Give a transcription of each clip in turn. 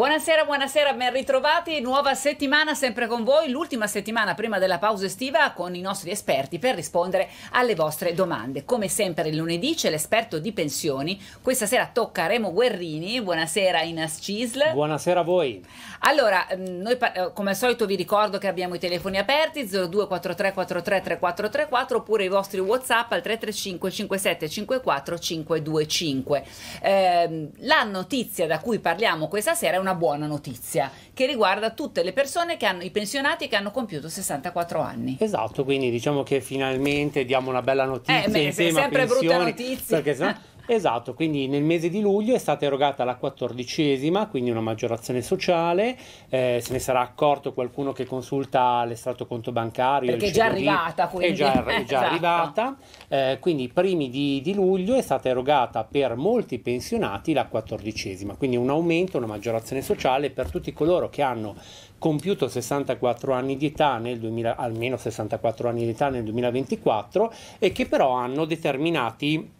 Buonasera, buonasera, ben ritrovati. Nuova settimana sempre con voi, l'ultima settimana prima della pausa estiva con i nostri esperti per rispondere alle vostre domande. Come sempre il lunedì c'è l'esperto di pensioni. Questa sera tocca Remo Guerrini. Buonasera Inas Cisl. Buonasera a voi. Allora, mm, noi eh, come al solito vi ricordo che abbiamo i telefoni aperti 0243433434 oppure i vostri WhatsApp al 335 57 54 525. Eh, la notizia da cui parliamo questa sera è una una buona notizia che riguarda tutte le persone che hanno i pensionati che hanno compiuto 64 anni. Esatto, quindi diciamo che finalmente diamo una bella notizia eh, beh, sempre pensioni, brutte notizie. Perché, Esatto, quindi nel mese di luglio è stata erogata la quattordicesima, quindi una maggiorazione sociale, eh, se ne sarà accorto qualcuno che consulta l'estratto conto bancario. Perché è già arrivata quindi. È già, è già esatto. arrivata, eh, quindi primi di, di, luglio è stata erogata per molti pensionati la quattordicesima, quindi un aumento, una maggiorazione sociale per tutti coloro che hanno compiuto 64 anni di età nel 2000, almeno 64 anni di età nel 2024 e che però hanno determinati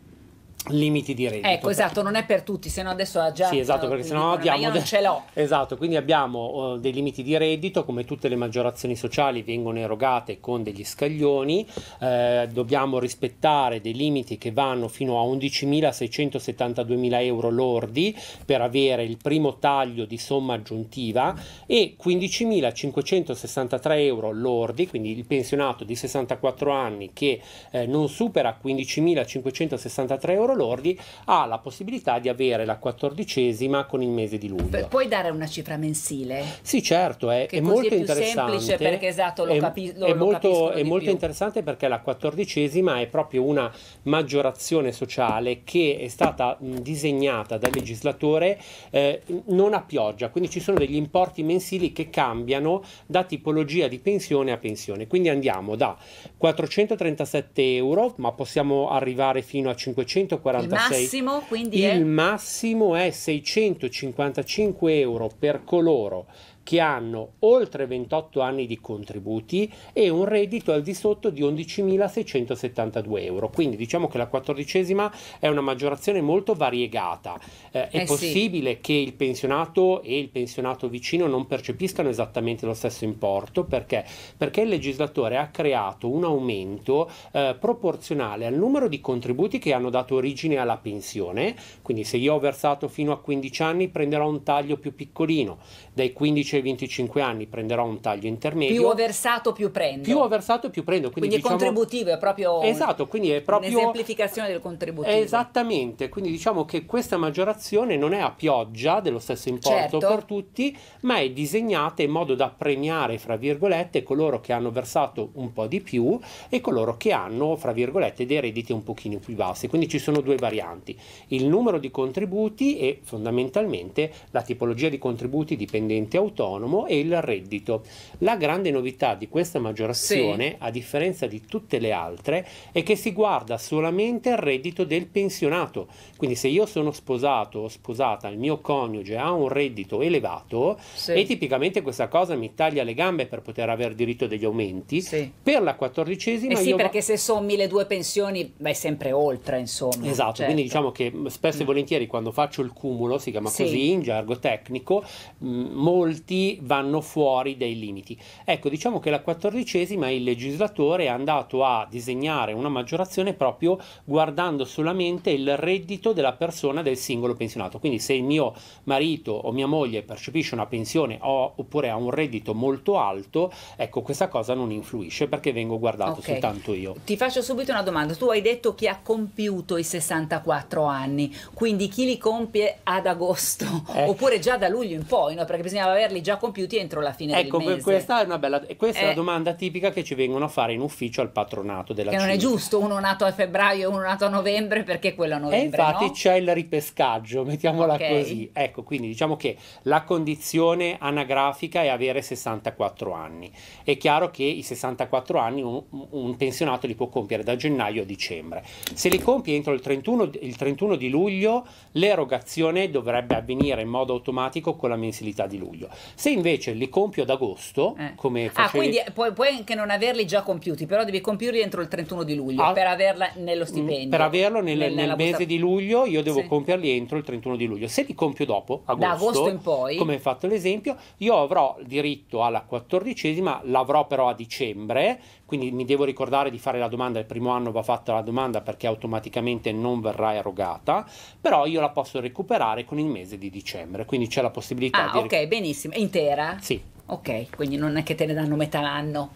limiti di reddito. Ecco, esatto, non è per tutti, se no adesso ha già... Sì, esatto, perché se no eh, abbiamo... Io non ce l'ho. Esatto, quindi abbiamo uh, dei limiti di reddito, come tutte le maggiorazioni sociali vengono erogate con degli scaglioni, eh, dobbiamo rispettare dei limiti che vanno fino a 11.672.000 euro lordi per avere il primo taglio di somma aggiuntiva e 15.563 euro lordi, quindi il pensionato di 64 anni che eh, non supera 15.563 euro euro lordi, ha la possibilità di avere la quattordicesima con il mese di luglio. Beh, puoi dare una cifra mensile? Sì, certo, è, è molto è interessante. Semplice perché esatto, lo, capi- lo, è lo molto, È molto più. interessante perché la quattordicesima è proprio una maggiorazione sociale che è stata disegnata dal legislatore eh, non a pioggia, quindi ci sono degli importi mensili che cambiano da tipologia di pensione a pensione. Quindi andiamo da 437 euro, ma possiamo arrivare fino a 500 46. Il massimo, quindi Il è... massimo è 655 euro per coloro che hanno oltre 28 anni di contributi e un reddito al di sotto di 11.672 euro. Quindi diciamo che la quattordicesima è una maggiorazione molto variegata. Eh, è eh possibile sì. che il pensionato e il pensionato vicino non percepiscano esattamente lo stesso importo perché? Perché il legislatore ha creato un aumento eh, proporzionale al numero di contributi che hanno dato origine alla pensione. Quindi se io ho versato fino a 15 anni prenderò un taglio più piccolino dai 15 ai 25 anni prenderò un taglio intermedio. Più ho versato, più prendo. Più ho versato, più prendo. Quindi, quindi diciamo, è contributivo, è proprio, esatto, quindi è proprio un'esemplificazione del contributivo. Esattamente, quindi diciamo che questa maggiorazione non è a pioggia dello stesso importo certo. per tutti, ma è disegnata in modo da premiare, fra virgolette, coloro che hanno versato un po' di più e coloro che hanno, fra virgolette, dei redditi un pochino più bassi. Quindi ci sono due varianti, il numero di contributi e fondamentalmente la tipologia di contributi dipende dipendente autonomo e il reddito. La grande novità di questa maggiorazione, sì. a differenza di tutte le altre, è che si guarda solamente al reddito del pensionato. Quindi se io sono sposato o sposata, il mio coniuge ha un reddito elevato sì. e tipicamente questa cosa mi taglia le gambe per poter avere diritto degli aumenti, sì. per la quattordicesima... Eh sì, perché va... se sommi le due pensioni vai sempre oltre, insomma. Esatto, certo. quindi diciamo che spesso e mm. volentieri quando faccio il cumulo, si chiama così in gergo tecnico, mh, mm, molti vanno fuori dai limiti. Ecco, diciamo che la quattordicesima il legislatore è andato a disegnare una maggiorazione proprio guardando solamente il reddito della persona del singolo pensionato. Quindi se il mio marito o mia moglie percepisce una pensione o, oppure ha un reddito molto alto, ecco, questa cosa non influisce perché vengo guardato okay. soltanto io. Ti faccio subito una domanda. Tu hai detto chi ha compiuto i 64 anni, quindi chi li compie ad agosto eh. oppure già da luglio in poi, no? Perché perché bisognava averli già compiuti entro la fine ecco, del mese. Ecco, questa è una bella questa eh, è la domanda tipica che ci vengono a fare in ufficio al patronato della Che non Cina. è giusto uno nato a febbraio e uno nato a novembre perché quello a eh, novembre, E infatti no? c'è il ripescaggio, mettiamola okay. così. Ecco, quindi diciamo che la condizione anagrafica è avere 64 anni. È chiaro che i 64 anni un, un pensionato li può compiere da gennaio a dicembre. Se li compie entro il 31, il 31 di luglio l'erogazione dovrebbe avvenire in modo automatico con la mensilità di luglio. Se invece li compio ad agosto, eh. come ah, facevi... Ah, quindi eh, puoi, puoi, anche non averli già compiuti, però devi compirli entro il 31 di luglio ah, per averla nello mm, stipendio. Per averlo nel, nel, nel mese busta... di luglio io devo sì. compierli entro il 31 di luglio. Se li compio dopo, agosto, da agosto in poi, come hai fatto l'esempio, io avrò diritto alla quattordicesima, l'avrò però a dicembre, quindi mi devo ricordare di fare la domanda, il primo anno va fatta la domanda perché automaticamente non verrà erogata, però io la posso recuperare con il mese di dicembre, quindi c'è la possibilità ah, di ok, benissimo. intera? Sì. Ok, quindi non è che te ne danno metà l'anno.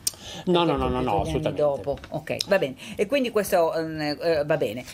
No, no, no, no, no, assolutamente. Dopo. Ok, va bene. E quindi questo mm, eh, va bene.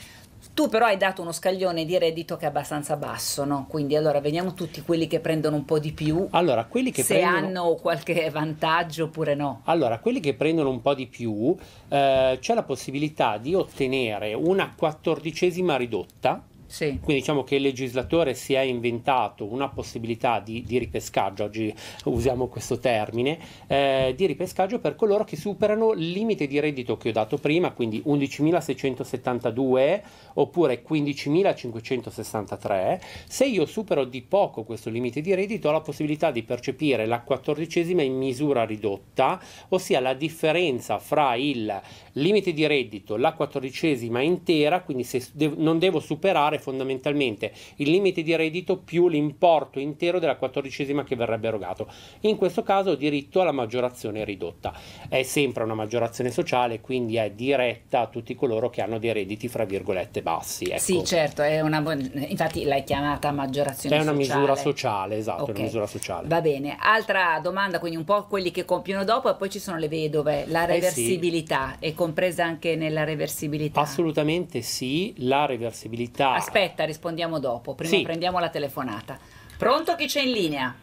Tu però hai dato uno scaglione di reddito che è abbastanza basso, no? Quindi allora vediamo tutti quelli che prendono un po' di più. Allora, quelli che se prendono... hanno qualche vantaggio oppure no. Allora, quelli che prendono un po' di più, eh, c'è la possibilità di ottenere una quattordicesima ridotta sì. Quindi diciamo che il legislatore si è inventato una possibilità di, di ripescaggio, oggi usiamo questo termine, eh, di ripescaggio per coloro che superano il limite di reddito che ho dato prima, quindi 11.672 oppure 15.563. Se io supero di poco questo limite di reddito ho la possibilità di percepire la quattordicesima in misura ridotta, ossia la differenza fra il limite di reddito, la quattordicesima intera, quindi se de- non devo superare fondamentalmente il limite di reddito più l'importo intero della quattordicesima che verrebbe erogato. In questo caso diritto alla maggiorazione ridotta. È sempre una maggiorazione sociale, quindi è diretta a tutti coloro che hanno dei redditi fra virgolette bassi. Ecco. Sì, certo, una, infatti l'hai chiamata maggiorazione è sociale. È una misura sociale, esatto, okay. una misura sociale. Va bene, altra domanda, quindi un po' quelli che compiono dopo e poi ci sono le vedove, la reversibilità eh sì. è compresa anche nella reversibilità? Assolutamente sì, la reversibilità ah, aspetta, rispondiamo dopo. Prima sì. prendiamo la telefonata. Pronto chi c'è in linea?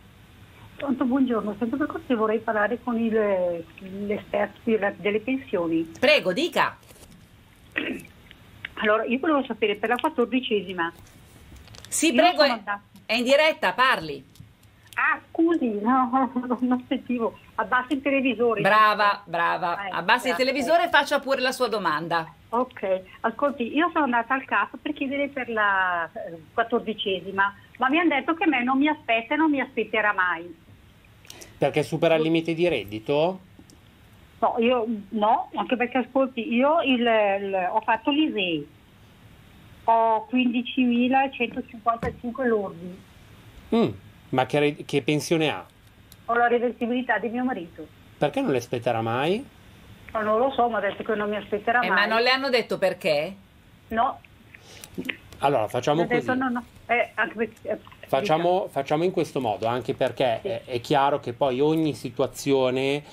Pronto, buongiorno. Sento per cortesia vorrei parlare con il, l'esperto delle pensioni. Prego, dica. Allora, io volevo sapere per la quattordicesima. Sì, prego, è, è in diretta, parli. Ah, scusi, no, non, sentivo. Abbassi il televisore. Brava, eh, brava. Eh, Abbassa grazie. il televisore e faccia pure la sua domanda. Ok, ascolti, io sono andata al CAF per chiedere per la eh, quattordicesima, ma mi hanno detto che a me non mi aspetta e non mi aspetterà mai. Perché supera il limite di reddito? No, io no, anche perché ascolti, io il, il, ho fatto l'ISEE, ho 15.155 lordi. Mm. Ma che, che pensione ha? Ho la reversibilità di mio marito. Perché non le aspetterà mai? Oh, non lo so, ma adesso che non mi aspetterà eh, mai. Ma non le hanno detto perché? No. Allora, facciamo così. no, no. Eh, eh facciamo, facciamo, in questo modo, anche perché sì. è, è chiaro che poi ogni situazione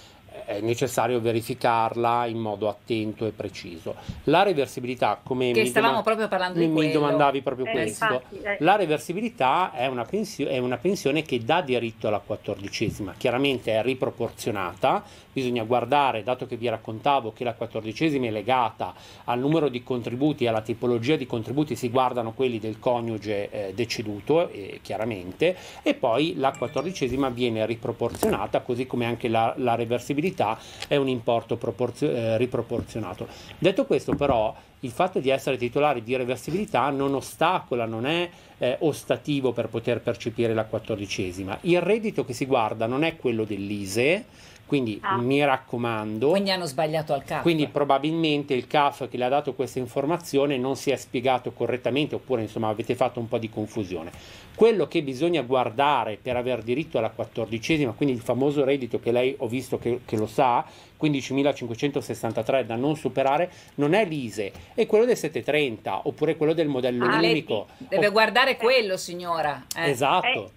è necessario verificarla in modo attento e preciso. La reversibilità, come che mi, stavamo domand- proprio parlando mi, di mi domandavi proprio eh, questo, infatti, eh. la reversibilità è una, pensio- è una, pensione che dà diritto alla quattordicesima, chiaramente è riproporzionata, bisogna guardare, dato che vi raccontavo che la quattordicesima è legata al numero di contributi e alla tipologia di contributi, si guardano quelli del coniuge eh, deceduto, eh, chiaramente, e poi la quattordicesima viene riproporzionata, così come anche la, la reversibilità disponibilità è un importo proporzio- eh, riproporzionato. Detto questo però il fatto di essere titolari di reversibilità non ostacola, non è eh, ostativo per poter percepire la quattordicesima. Il reddito che si guarda non è quello dell'ISE, quindi ah. mi raccomando. Quindi hanno sbagliato al CAF. Quindi probabilmente il CAF che le ha dato questa informazione non si è spiegato correttamente oppure insomma avete fatto un po' di confusione. Quello che bisogna guardare per aver diritto alla quattordicesima, quindi il famoso reddito che lei ho visto che, che lo sa, 15.563 da non superare, non è l'ISE, è quello del 730 oppure quello del modello ah, unico. Deve o... guardare quello signora. Eh. Esatto.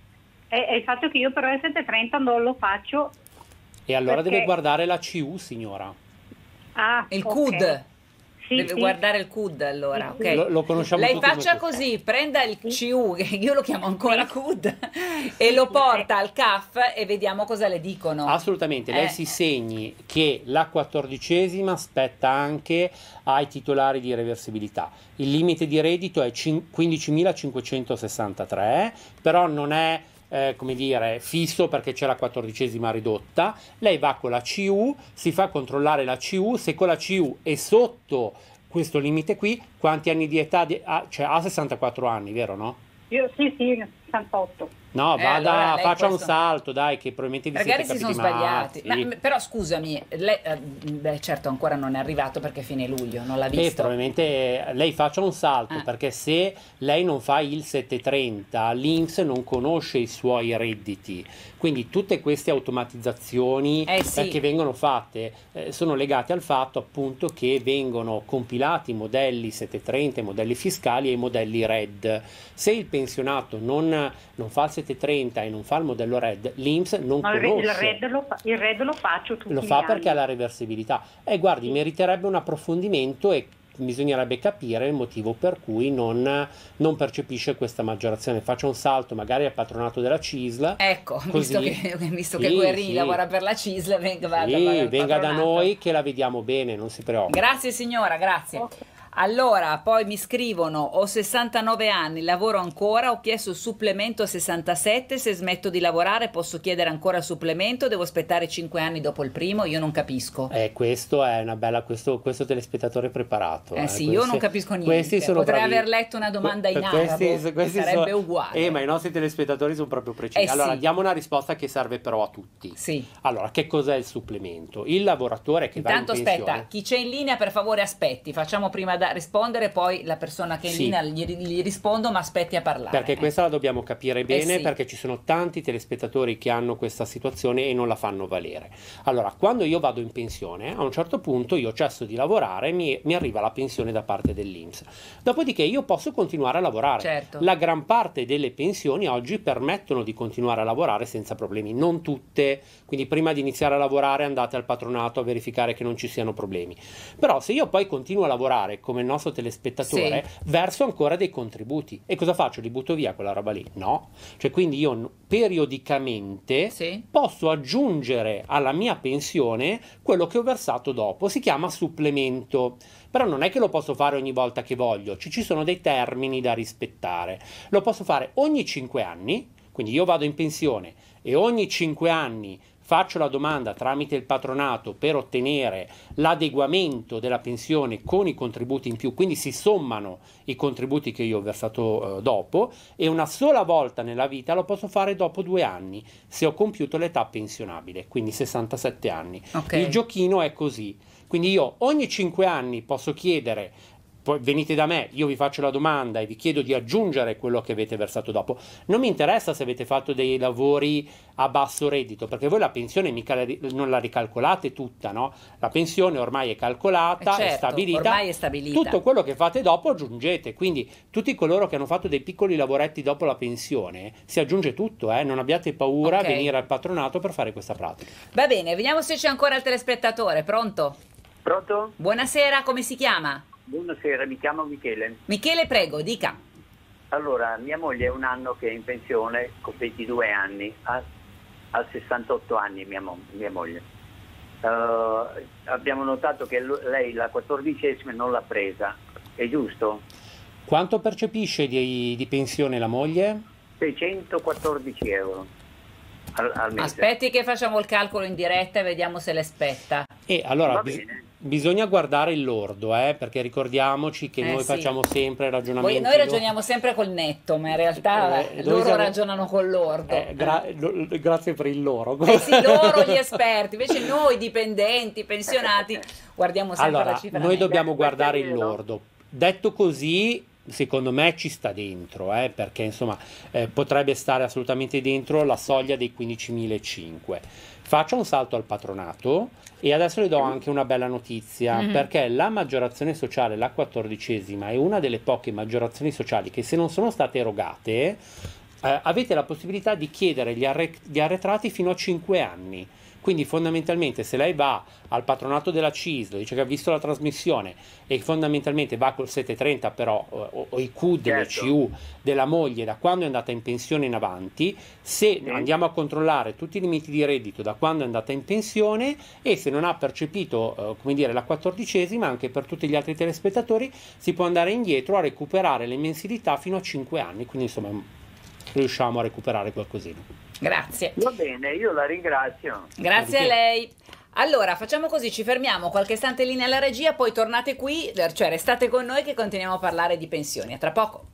È, eh, è eh, il fatto che io però il 730 non lo faccio e allora Perché... deve guardare la CU, signora. Ah, il okay. CUD. Sì, deve sì. guardare il CUD allora, sì, okay. lo, lo, conosciamo Lei faccia così, questo. prenda il CU, che io lo chiamo ancora CUD, e lo porta al CAF e vediamo cosa le dicono. Assolutamente, eh. lei si segni che la quattordicesima spetta anche ai titolari di reversibilità. Il limite di reddito è 15.563, però non è eh, come dire, fisso perché c'è la quattordicesima ridotta, lei va con la CU, si fa controllare la CU, se con la CU è sotto questo limite qui, quanti anni di età? Di, ha, cioè ha 64 anni, vero no? Io sì, sì, 68. No, eh, vada, allora faccia questo... un salto, dai, che probabilmente vi Magari si sono sbagliati. Ma, però scusami, lei, eh, beh, certo ancora non è arrivato perché è fine luglio, non l'ha eh, visto. Eh, probabilmente lei faccia un salto, ah. perché se lei non fa il 730, l'Inps non conosce i suoi redditi. Quindi tutte queste automatizzazioni eh, sì. che vengono fatte eh, sono legate al fatto appunto che vengono compilati i modelli 730, i modelli fiscali e i modelli RED. Se il pensionato non, non fa il 730 e non fa il modello RED, l'Inps non Ma conosce. Il RED, lo fa, il RED lo faccio tutti Lo fa anni. perché ha la reversibilità. E eh, guardi, sì. meriterebbe un approfondimento e bisognerebbe capire il motivo per cui non, non, percepisce questa maggiorazione. Faccio un salto magari al patronato della CISL. Ecco, visto che, visto sì, che Guerrini sì. lavora per la CISL, venga, sì, venga da noi che la vediamo bene, non si preoccupi. Grazie signora, grazie. Okay. Allora, poi mi scrivono, ho 69 anni, lavoro ancora, ho chiesto il supplemento a 67, se smetto di lavorare posso chiedere ancora il supplemento, devo aspettare 5 anni dopo il primo, io non capisco. Eh, questo è una bella, questo, questo telespettatore preparato. Eh, eh. sì, questi, io non capisco niente, potrei bravi. aver letto una domanda in questi, arabo, questi sarebbe sono, uguale. Eh, ma i nostri telespettatori sono proprio precisi. Eh, allora, sì. diamo una risposta che serve però a tutti. Sì. Allora, che cos'è il supplemento? Il lavoratore che Intanto va in pensione... Intanto aspetta, chi c'è in linea per favore aspetti, facciamo prima da da rispondere, poi la persona che è in linea gli, gli, rispondo, ma aspetti a parlare. Perché questa la dobbiamo capire eh bene, eh sì. perché ci sono tanti telespettatori che hanno questa situazione e non la fanno valere. Allora, quando io vado in pensione, a un certo punto io cesso di lavorare, mi, mi arriva la pensione da parte dell'Inps. Dopodiché io posso continuare a lavorare. Certo. La gran parte delle pensioni oggi permettono di continuare a lavorare senza problemi, non tutte, quindi prima di iniziare a lavorare andate al patronato a verificare che non ci siano problemi. Però se io poi continuo a lavorare come il nostro telespettatore, sì. verso ancora dei contributi. E cosa faccio? Li butto via quella roba lì? No. Cioè, quindi io periodicamente sì. posso aggiungere alla mia pensione quello che ho versato dopo. Si chiama supplemento. Però non è che lo posso fare ogni volta che voglio, ci, ci sono dei termini da rispettare. Lo posso fare ogni 5 anni, quindi io vado in pensione e ogni 5 anni faccio la domanda tramite il patronato per ottenere l'adeguamento della pensione con i contributi in più, quindi si sommano i contributi che io ho versato eh, dopo e una sola volta nella vita lo posso fare dopo due anni se ho compiuto l'età pensionabile, quindi 67 anni. Okay. Il giochino è così. Quindi io ogni 5 anni posso chiedere poi venite da me, io vi faccio la domanda e vi chiedo di aggiungere quello che avete versato dopo. Non mi interessa se avete fatto dei lavori a basso reddito, perché voi la pensione mica la, non la ricalcolate tutta, no? La pensione ormai è calcolata, eh, certo, è, stabilita, è stabilita. Tutto quello che fate dopo aggiungete, quindi tutti coloro che hanno fatto dei piccoli lavoretti dopo la pensione, si aggiunge tutto, eh? non abbiate paura okay. a venire al patronato per fare questa pratica. Va bene, vediamo se c'è ancora il telespettatore, pronto? Pronto? Buonasera, come si chiama? Buonasera, mi chiamo Michele. Michele, prego, dica. Allora, mia moglie è un anno che è in pensione, con 22 anni, ha, ha 68 anni mia, mo mia moglie. Uh, abbiamo notato che lei la quattordicesima non l'ha presa, è giusto? Quanto percepisce di, di pensione la moglie? 614 euro. Al, al Aspetti che facciamo il calcolo in diretta e vediamo se le spetta. E allora, Va bene bisogna guardare il lordo, eh, perché ricordiamoci che eh, noi sì. facciamo sempre ragionamenti. Voi, noi ragioniamo sempre col netto, ma in realtà eh, loro siamo... ragionano con lordo. Eh, gra- grazie per il loro. Eh sì, loro gli esperti, invece noi dipendenti, pensionati, guardiamo sempre allora, la cifra. Noi dobbiamo guardare il lordo. Detto così, secondo me ci sta dentro, eh, perché insomma eh, potrebbe stare assolutamente dentro la soglia dei 15.500. Faccio un salto al patronato e adesso le do anche una bella notizia, mm-hmm. perché la maggiorazione sociale, la quattordicesima, è una delle poche maggiorazioni sociali che se non sono state erogate, eh, avete la possibilità di chiedere gli, arre- gli arretrati fino a 5 anni. Quindi fondamentalmente se lei va al patronato della CISL, dice che ha visto la trasmissione e fondamentalmente va col 730 però o, o i Q delle certo. CU della moglie da quando è andata in pensione in avanti, se sì. Mm. andiamo a controllare tutti i limiti di reddito da quando è andata in pensione e se non ha percepito eh, come dire, la quattordicesima anche per tutti gli altri telespettatori si può andare indietro a recuperare le mensilità fino a 5 anni, quindi insomma riusciamo a recuperare qualcosina. Grazie. Va bene, io la ringrazio. Grazie a lei. Allora, facciamo così, ci fermiamo qualche istante lì nella regia, poi tornate qui, eh, cioè restate con noi che continuiamo a parlare di pensioni. A tra poco.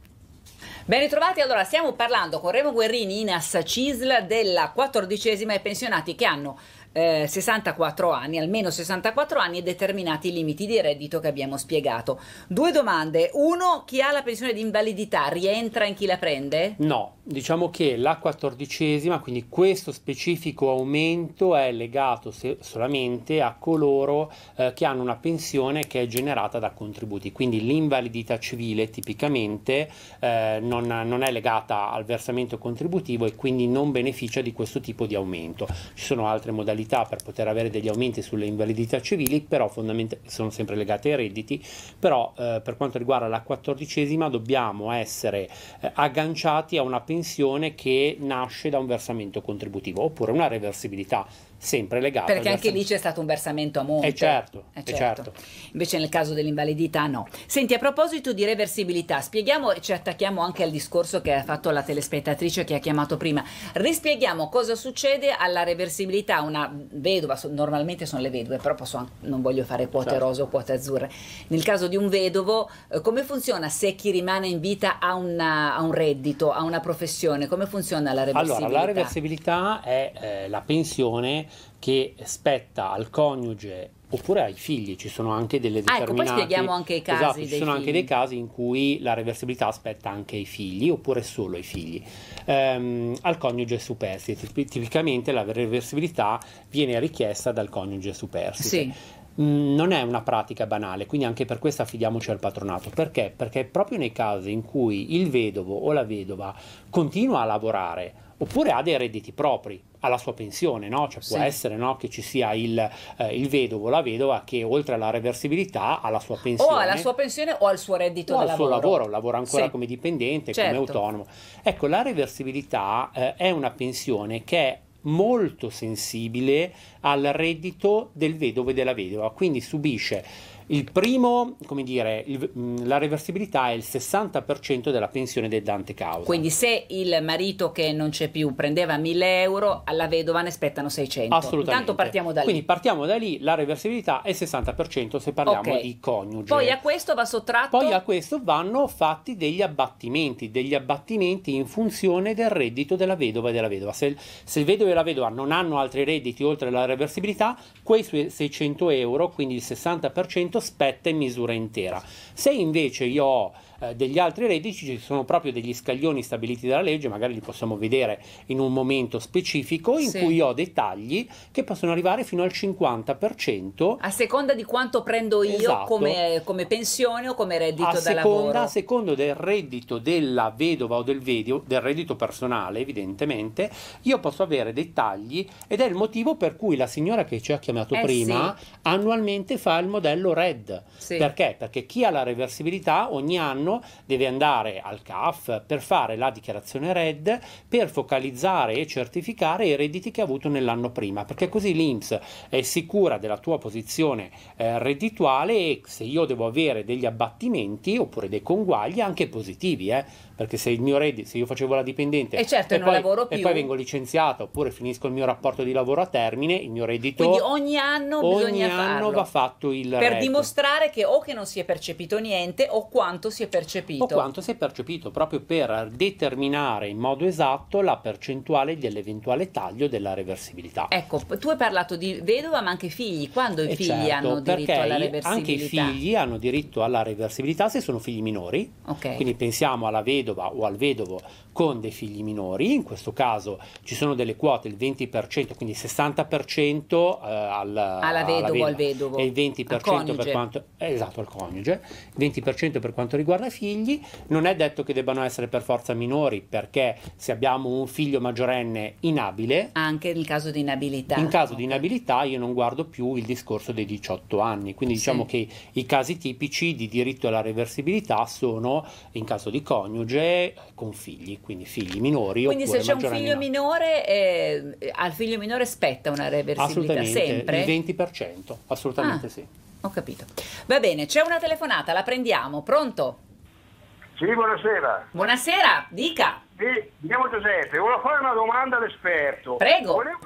Ben ritrovati, allora stiamo parlando con Remo Guerrini in Assa Cisla della quattordicesima ai pensionati che hanno eh, 64 anni, almeno 64 anni e determinati limiti di reddito che abbiamo spiegato. Due domande. Uno, chi ha la pensione di invalidità rientra in chi la prende? No, diciamo che la quattordicesima, quindi questo specifico aumento è legato se- solamente a coloro eh, che hanno una pensione che è generata da contributi, quindi l'invalidità civile tipicamente eh, non, non, è legata al versamento contributivo e quindi non beneficia di questo tipo di aumento. Ci sono altre modalità disabilità per poter avere degli aumenti sulle invalidità civili, però fondamentalmente sono sempre legate ai redditi, però eh, per quanto riguarda la quattordicesima dobbiamo essere eh, agganciati a una pensione che nasce da un versamento contributivo oppure una reversibilità sempre legato. Perché anche lì c'è stato un versamento a monte. Eh certo, eh, eh certo. certo, Invece nel caso dell'invalidità no. Senti, a proposito di reversibilità, spieghiamo e ci attacchiamo anche al discorso che ha fatto la telespettatrice che ha chiamato prima. Rispieghiamo cosa succede alla reversibilità. Una vedova, normalmente sono le vedove, però posso, non voglio fare quote certo. rose o quote azzurre. Nel caso di un vedovo, eh, come funziona se chi rimane in vita ha, una, ha un reddito, ha una professione? Come funziona la reversibilità? Allora, la reversibilità è eh, la pensione che spetta al coniuge oppure ai figli, ci sono anche delle determinate... Ah, ecco, poi spieghiamo anche i esatto, casi esatto, ci sono figli. anche dei casi in cui la reversibilità aspetta anche ai figli oppure solo ai figli. Um, al coniuge superstite, tipicamente la reversibilità viene richiesta dal coniuge superstite. Sì. Mm, non è una pratica banale, quindi anche per questo affidiamoci al patronato. Perché? Perché proprio nei casi in cui il vedovo o la vedova continua a lavorare oppure ha dei redditi propri, alla sua pensione, no? cioè può sì. essere no? che ci sia il, eh, il vedovo o la vedova che oltre alla reversibilità ha la sua pensione. O alla sua pensione o al suo reddito o al lavoro. suo lavoro, lavora ancora sì. come dipendente, certo. come autonomo. Ecco, la reversibilità eh, è una pensione che è molto sensibile al reddito del vedovo e della vedova, quindi subisce il primo, come dire, il, mm, la reversibilità è il 60% della pensione del Dante causa. Quindi se il marito che non c'è più prendeva 1000 euro, alla vedova ne spettano 600. Assolutamente. Intanto partiamo da lì. Quindi partiamo da lì, la reversibilità è il 60% se parliamo okay. di coniuge. Poi a questo va sottratto... Poi a questo vanno fatti degli abbattimenti, degli abbattimenti in funzione del reddito della vedova e della vedova. Se, se il vedovo e la vedova non hanno altri redditi oltre la reversibilità, quei 600 euro, quindi il 60%, spetta in misura intera. Se invece io ho eh, degli altri redditi ci sono proprio degli scaglioni stabiliti dalla legge, magari li possiamo vedere in un momento specifico in sì. cui ho dei tagli che possono arrivare fino al 50%. A seconda di quanto prendo io esatto. come, come, pensione o come reddito a da seconda, lavoro. A seconda del reddito della vedova o del, vedio, del reddito personale evidentemente, io posso avere dei tagli ed è il motivo per cui la signora che ci ha chiamato eh prima sì. annualmente fa il modello RED. Sì. Perché? Perché chi ha la reversibilità ogni anno quotidiano, deve andare al CAF per fare la dichiarazione RED per focalizzare e certificare i redditi che ha avuto nell'anno prima, perché così l'INPS è sicura della tua posizione eh, reddituale e se io devo avere degli abbattimenti oppure dei conguagli anche positivi, eh, perché se il mio reddito, se io facevo la dipendente e, certo, e, poi, e poi, vengo licenziato oppure finisco il mio rapporto di lavoro a termine, il mio reddito... Quindi ogni anno ogni anno farlo. va fatto il... Per red. dimostrare che o che non si è percepito niente o quanto si è percepito percepito. O quanto si è percepito, proprio per determinare in modo esatto la percentuale dell'eventuale taglio della reversibilità. Ecco, tu hai parlato di vedova ma anche figli. Quando i e eh, figli certo, hanno diritto alla reversibilità? Anche i figli hanno diritto alla reversibilità se sono figli minori. Okay. Quindi pensiamo alla vedova o al vedovo con dei figli minori. In questo caso ci sono delle quote, il 20%, quindi 60% eh, al, alla vedova, al vedovo e il 20% per quanto, eh, esatto, al coniuge, 20% per quanto riguarda averne figli, non è detto che debbano essere per forza minori, perché se abbiamo un figlio maggiorenne inabile... Anche in caso di inabilità. In caso okay. di inabilità io non guardo più il discorso dei 18 anni, quindi diciamo sì. che i casi tipici di diritto alla reversibilità sono in caso di coniuge con figli, quindi figli minori. Quindi se c'è un figlio minore, eh, al figlio minore spetta una reversibilità? Assolutamente, sempre? il 20%, assolutamente ah. sì. Ho capito. Va bene, c'è una telefonata, la prendiamo. Pronto? Sì, buonasera. Buonasera, dica. Sì, Diamo Giuseppe, volevo fare una domanda all'esperto. Prego. Volevo,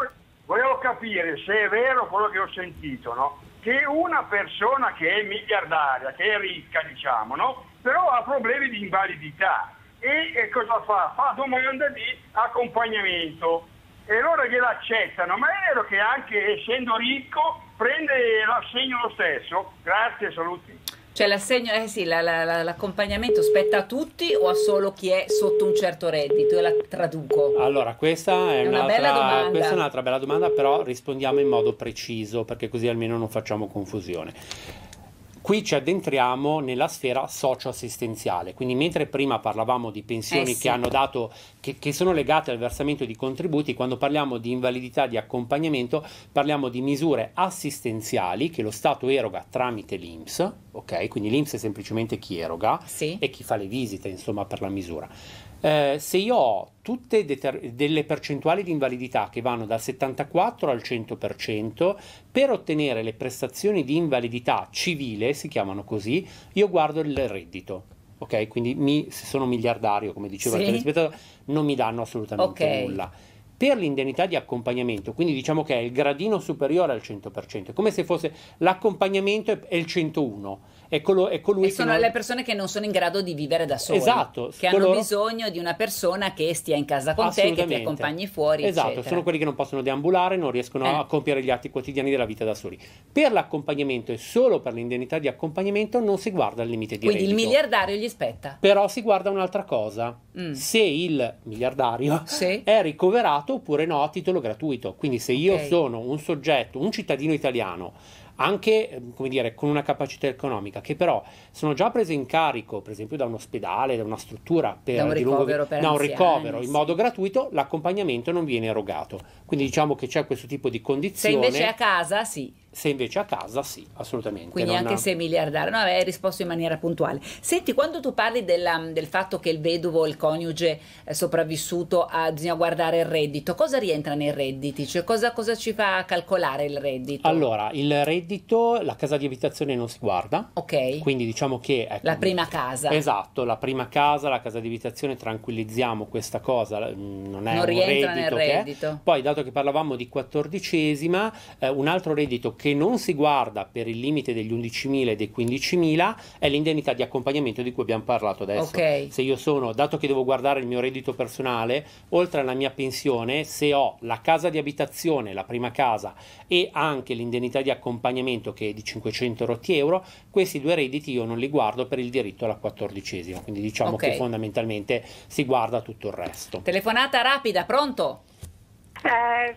volevo, capire se è vero quello che ho sentito, no? Che una persona che è miliardaria, che è ricca, diciamo, no? Però ha problemi di invalidità. E, e cosa fa? Fa domanda di accompagnamento e loro gliela accettano, ma è vero che anche essendo ricco prende l'assegno lo stesso? Grazie, saluti. Cioè l'assegno, eh sì, la, la, la, l'accompagnamento spetta a tutti o a solo chi è sotto un certo reddito? Io la traduco. Allora, questa è, è una bella Questa è un'altra bella domanda, però rispondiamo in modo preciso perché così almeno non facciamo confusione. Qui ci addentriamo nella sfera socio-assistenziale, quindi mentre prima parlavamo di pensioni eh sì. che hanno dato, che, che sono legate al versamento di contributi, quando parliamo di invalidità di accompagnamento parliamo di misure assistenziali che lo Stato eroga tramite l'INPS, ok? Quindi l'INPS è semplicemente chi eroga sì. e chi fa le visite, insomma, per la misura. Eh, se io ho tutte deter- delle percentuali di invalidità che vanno dal 74 al 100%, per ottenere le prestazioni di invalidità civile, si chiamano così, io guardo il reddito. Ok, quindi mi, se sono miliardario, come diceva sì. il telespettatore, non mi danno assolutamente okay. nulla. Per l'indennità di accompagnamento, quindi diciamo che è il gradino superiore al 100%, come se fosse l'accompagnamento è il 101 è, colo, è colui e che sono non... le persone che non sono in grado di vivere da sole, esatto, che coloro... hanno bisogno di una persona che stia in casa con te, che ti accompagni fuori. Esatto, eccetera. sono quelli che non possono deambulare, non riescono eh. a compiere gli atti quotidiani della vita da soli. Per l'accompagnamento e solo per l'indennità di accompagnamento non si guarda il limite di Quindi reddito. Quindi il miliardario gli spetta. Però si guarda un'altra cosa, mm. se il miliardario sì. è ricoverato oppure no a titolo gratuito. Quindi se io okay. sono un soggetto, un cittadino italiano, anche ehm, dire, con una capacità economica, che però sono già prese in carico, per esempio, da un ospedale, da una struttura per da un ricovero, lungo, per no, anziani, un ricovero sì. in modo gratuito, l'accompagnamento non viene erogato. Quindi diciamo che c'è questo tipo di condizione. Se invece a casa, sì se invece a casa sì, assolutamente. Quindi non... anche se miliardario, no, hai risposto in maniera puntuale. Senti, quando tu parli della, del fatto che il vedovo, il coniuge eh, sopravvissuto, a, bisogna guardare il reddito, cosa rientra nei redditi? Cioè cosa, cosa, ci fa calcolare il reddito? Allora, il reddito, la casa di abitazione non si guarda. Ok. Quindi diciamo che... Ecco, la prima casa. Esatto, la prima casa, la casa di abitazione, tranquillizziamo questa cosa, mm, non è non un reddito. Nel reddito. Poi, dato che parlavamo di quattordicesima, eh, un altro reddito che che non si guarda per il limite degli 11.000 e dei 15.000 è l'indennità di accompagnamento di cui abbiamo parlato adesso. Okay. Se io sono, dato che devo guardare il mio reddito personale, oltre alla mia pensione, se ho la casa di abitazione, la prima casa e anche l'indennità di accompagnamento che è di 500 rotti euro, questi due redditi io non li guardo per il diritto alla quattordicesima, quindi diciamo okay. che fondamentalmente si guarda tutto il resto. Telefonata rapida, pronto? Eh,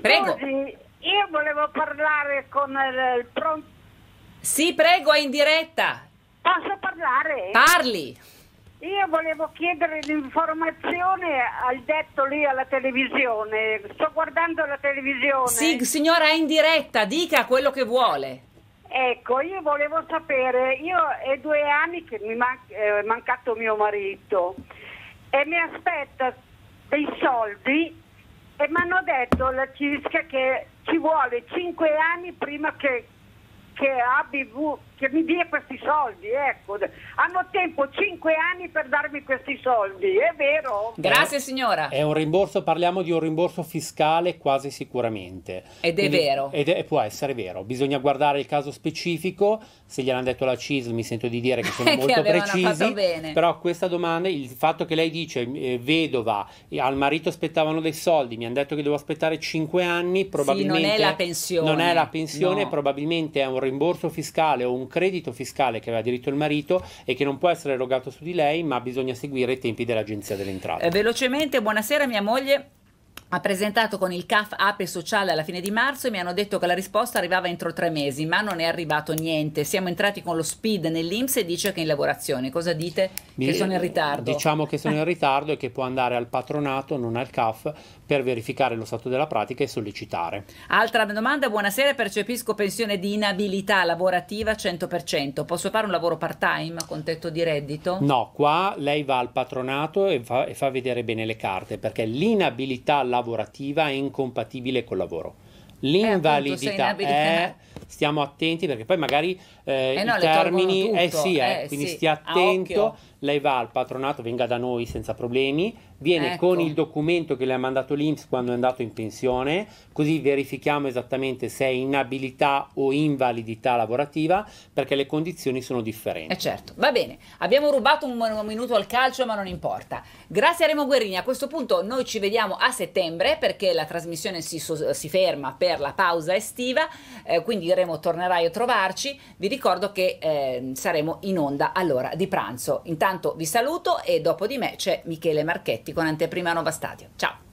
Prego. Scusi. Io volevo parlare con il, il pronto. Sì, prego, è in diretta. Posso parlare? Parli. Io volevo chiedere l'informazione al detto lì alla televisione. Sto guardando la televisione. Sì, signora, è in diretta, dica quello che vuole. Ecco, io volevo sapere, io è due anni che mi man- è mancato mio marito e mi aspetta dei soldi e mi hanno detto la Cisca che ci vuole 5 anni prima che, che ABV che mi dia questi soldi, ecco. Hanno tempo 5 anni per darmi questi soldi, è vero? Grazie signora. È un rimborso, parliamo di un rimborso fiscale quasi sicuramente. Ed è Quindi, vero. Ed è, può essere vero, bisogna guardare il caso specifico, se gliel'hanno detto la CISL mi sento di dire che sono che molto precisi, però questa domanda, il fatto che lei dice eh, vedova, al marito aspettavano dei soldi, mi hanno detto che devo aspettare 5 anni, probabilmente... Sì, non è la pensione. Non è la pensione, no. probabilmente è un rimborso fiscale o un credito fiscale che aveva diritto il marito e che non può essere erogato su di lei, ma bisogna seguire i tempi dell'Agenzia delle Entrate. Eh, velocemente, buonasera, mia moglie ha presentato con il CAF Ape Sociale alla fine di marzo e mi hanno detto che la risposta arrivava entro tre mesi, ma non è arrivato niente. Siamo entrati con lo SPID nell'Inps e dice che è in lavorazione. Cosa dite? Mi, che sono in ritardo. Diciamo che sono in ritardo e che può andare al patronato, non al CAF, per verificare lo stato della pratica e sollecitare. Altra domanda, buonasera, percepisco pensione di inabilità lavorativa 100%, posso fare un lavoro part time con tetto di reddito? No, qua lei va al patronato e fa, e fa vedere bene le carte perché l'inabilità lavorativa è incompatibile col lavoro eh, L'invalidità eh, è eh, stiamo attenti perché poi magari eh, eh no, i termini eh, tutto, eh sì, eh, quindi sì, stia attento lei va al patronato venga da noi senza problemi viene ecco. con il documento che le ha mandato l'Inps quando è andato in pensione così verifichiamo esattamente se è inabilità o invalidità lavorativa perché le condizioni sono differenti eh certo va bene abbiamo rubato un, un minuto al calcio ma non importa grazie a Remo Guerini a questo punto noi ci vediamo a settembre perché la trasmissione si, so, si ferma per per la pausa estiva, eh, quindi Remo tornerai a trovarci, vi ricordo che eh, saremo in onda all'ora di pranzo. Intanto vi saluto e dopo di me c'è Michele Marchetti con Anteprima Nova Stadio. Ciao!